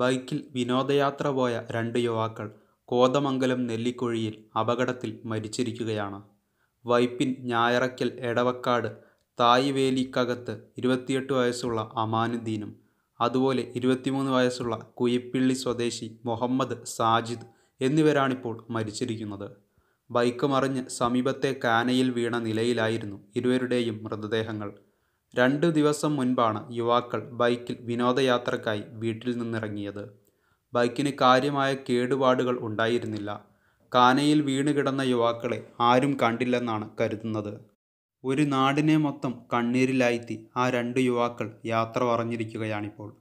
ബൈക്കിൽ വിനോദയാത്ര പോയ രണ്ട് യുവാക്കൾ കോതമംഗലം നെല്ലിക്കുഴിയിൽ അപകടത്തിൽ മരിച്ചിരിക്കുകയാണ് വൈപ്പിൻ ഞായറയ്ക്കൽ എടവക്കാട് തായിവേലിക്കകത്ത് ഇരുപത്തിയെട്ട് വയസ്സുള്ള അമാനുദ്ദീനും അതുപോലെ ഇരുപത്തിമൂന്ന് വയസ്സുള്ള കുയിപ്പിള്ളി സ്വദേശി മുഹമ്മദ് സാജിദ് എന്നിവരാണിപ്പോൾ മരിച്ചിരിക്കുന്നത് ബൈക്ക് മറിഞ്ഞ് സമീപത്തെ കാനയിൽ വീണ നിലയിലായിരുന്നു ഇരുവരുടെയും മൃതദേഹങ്ങൾ രണ്ടു ദിവസം മുൻപാണ് യുവാക്കൾ ബൈക്കിൽ വിനോദയാത്രക്കായി വീട്ടിൽ നിന്നിറങ്ങിയത് ബൈക്കിന് കാര്യമായ കേടുപാടുകൾ ഉണ്ടായിരുന്നില്ല കാനയിൽ വീണുകിടന്ന യുവാക്കളെ ആരും കണ്ടില്ലെന്നാണ് കരുതുന്നത് ഒരു നാടിനെ മൊത്തം കണ്ണീരിലായിത്തി ആ രണ്ട് യുവാക്കൾ യാത്ര പറഞ്ഞിരിക്കുകയാണിപ്പോൾ